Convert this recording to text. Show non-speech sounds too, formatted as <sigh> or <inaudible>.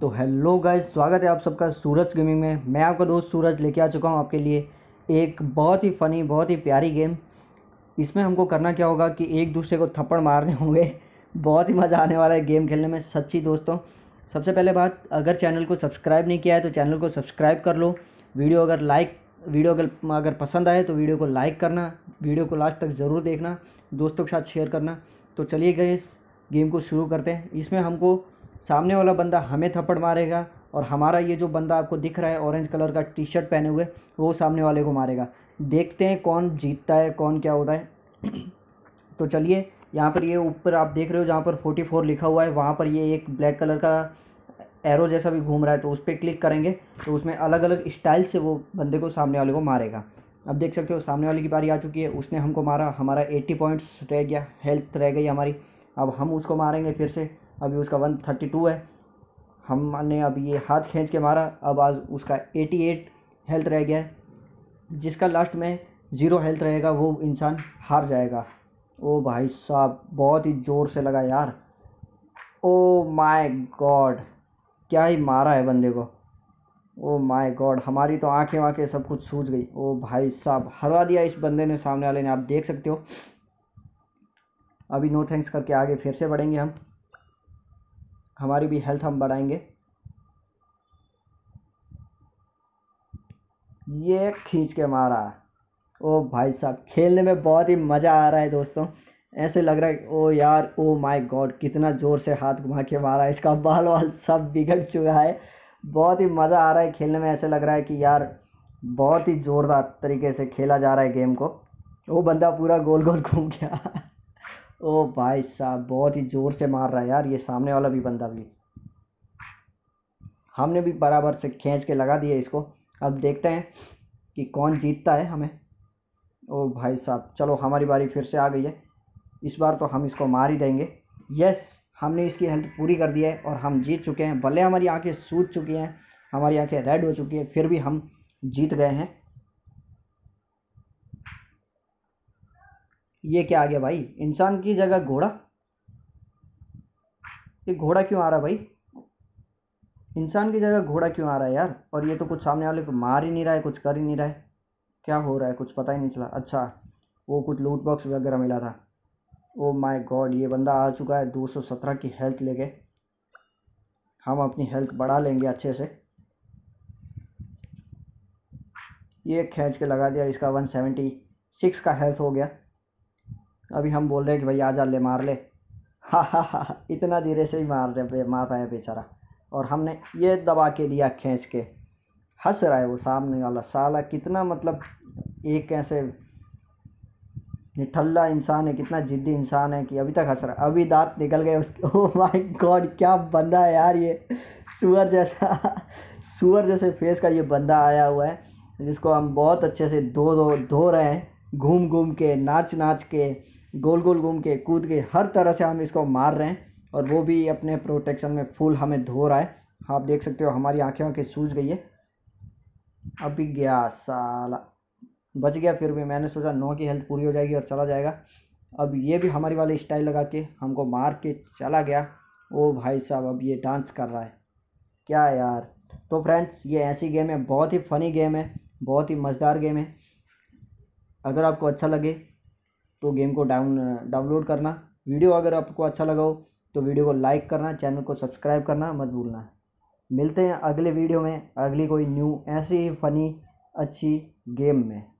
तो hello guys स्वागत है आप सबका सूरज गेमिंग में मैं आपका दोस्त सूरज लेके आ चुका हूँ आपके लिए एक बहुत ही फ़नी बहुत ही प्यारी गेम इसमें हमको करना क्या होगा कि एक दूसरे को थप्पड़ मारने होंगे बहुत ही मज़ा आने वाला है गेम खेलने में सच्ची दोस्तों सबसे पहले बात अगर चैनल को सब्सक्राइब नहीं किया है तो चैनल को सब्सक्राइब कर लो वीडियो अगर लाइक वीडियो अगर अगर पसंद आए तो वीडियो को लाइक करना वीडियो को लास्ट तक ज़रूर देखना दोस्तों के साथ शेयर करना तो चलिए गए गेम को शुरू करते हैं इसमें हमको सामने वाला बंदा हमें थप्पड़ मारेगा और हमारा ये जो बंदा आपको दिख रहा है ऑरेंज कलर का टी शर्ट पहने हुए वो सामने वाले को मारेगा देखते हैं कौन जीतता है कौन क्या होता है <clears throat> तो चलिए यहाँ पर ये ऊपर आप देख रहे हो जहाँ पर फोर्टी फोर लिखा हुआ है वहाँ पर ये एक ब्लैक कलर का एरो जैसा भी घूम रहा है तो उस पर क्लिक करेंगे तो उसमें अलग अलग स्टाइल से वो बंदे को सामने वाले को मारेगा अब देख सकते हो सामने वाले की बारी आ चुकी है उसने हमको मारा हमारा एट्टी पॉइंट्स रह गया हेल्थ रह गई हमारी अब हम उसको मारेंगे फिर से अभी उसका वन थर्टी टू है हमने अब ये हाथ खींच के मारा अब आज उसका एटी एट हेल्थ रह गया है जिसका लास्ट में ज़ीरो हेल्थ रहेगा वो इंसान हार जाएगा ओ भाई साहब बहुत ही ज़ोर से लगा यार ओ माय गॉड क्या ही मारा है बंदे को ओ माय गॉड हमारी तो आंखें वाँखें सब कुछ सूझ गई ओ भाई साहब हरवा दिया इस बंदे ने सामने वाले ने आप देख सकते हो अभी नो थैंक्स करके आगे फिर से बढ़ेंगे हम हमारी भी हेल्थ हम बढ़ाएंगे ये खींच के मारा ओ भाई साहब खेलने में बहुत ही मज़ा आ रहा है दोस्तों ऐसे लग रहा है ओ यार ओ माय गॉड कितना ज़ोर से हाथ घुमा के मारा है इसका बाल वाल सब बिगड़ चुका है बहुत ही मज़ा आ रहा है खेलने में ऐसे लग रहा है कि यार बहुत ही ज़ोरदार तरीके से खेला जा रहा है गेम को वो बंदा पूरा गोल गोल घूम गया ओ भाई साहब बहुत ही ज़ोर से मार रहा है यार ये सामने वाला भी बंदा भी हमने भी बराबर से खींच के लगा दिया इसको अब देखते हैं कि कौन जीतता है हमें ओ भाई साहब चलो हमारी बारी फिर से आ गई है इस बार तो हम इसको मार ही देंगे यस हमने इसकी हेल्थ पूरी कर दी है और हम जीत चुके हैं भले हमारी आंखें सूज चुकी हैं हमारी आंखें रेड हो चुकी हैं फिर भी हम जीत गए हैं ये क्या आ गया भाई इंसान की जगह घोड़ा ये घोड़ा क्यों आ रहा भाई इंसान की जगह घोड़ा क्यों आ रहा है यार और ये तो कुछ सामने वाले को मार ही नहीं रहा है कुछ कर ही नहीं रहा है क्या हो रहा है कुछ पता ही नहीं चला अच्छा वो कुछ लूट बॉक्स वगैरह मिला था ओ माय गॉड ये बंदा आ चुका है 217 की हेल्थ लेके हम अपनी हेल्थ बढ़ा लेंगे अच्छे से ये खींच के लगा दिया इसका 176 का हेल्थ हो गया अभी हम बोल रहे हैं कि भाई आ जा ले मार ले हा हा हा इतना धीरे से ही मार रहे मार रहा बेचारा और हमने ये दबा के दिया खींच के हंस रहा है वो सामने वाला साला कितना मतलब एक ऐसे निठल्ला इंसान है कितना जिद्दी इंसान है कि अभी तक हंस रहा अभी दांत निकल गए उसके ओ माय गॉड क्या बंदा है यार ये सुअर जैसा सुअर जैसे फेस का ये बंदा आया हुआ है जिसको हम बहुत अच्छे से धो धो धो रहे हैं घूम घूम के नाच नाच के गोल गोल घूम के कूद के हर तरह से हम इसको मार रहे हैं और वो भी अपने प्रोटेक्शन में फुल हमें धो रहा है आप देख सकते हो हमारी आँखें आँखें सूझ गई है अभी गया साला बच गया फिर भी मैंने सोचा नौ की हेल्थ पूरी हो जाएगी और चला जाएगा अब ये भी हमारी वाली स्टाइल लगा के हमको मार के चला गया ओ भाई साहब अब ये डांस कर रहा है क्या यार तो फ्रेंड्स ये ऐसी गेम है बहुत ही फ़नी गेम है बहुत ही मज़ेदार गेम है अगर आपको अच्छा लगे तो गेम को डाउन डाउनलोड करना वीडियो अगर आपको अच्छा लगा हो तो वीडियो को लाइक करना चैनल को सब्सक्राइब करना मत भूलना मिलते हैं अगले वीडियो में अगली कोई न्यू ऐसी ही फ़नी अच्छी गेम में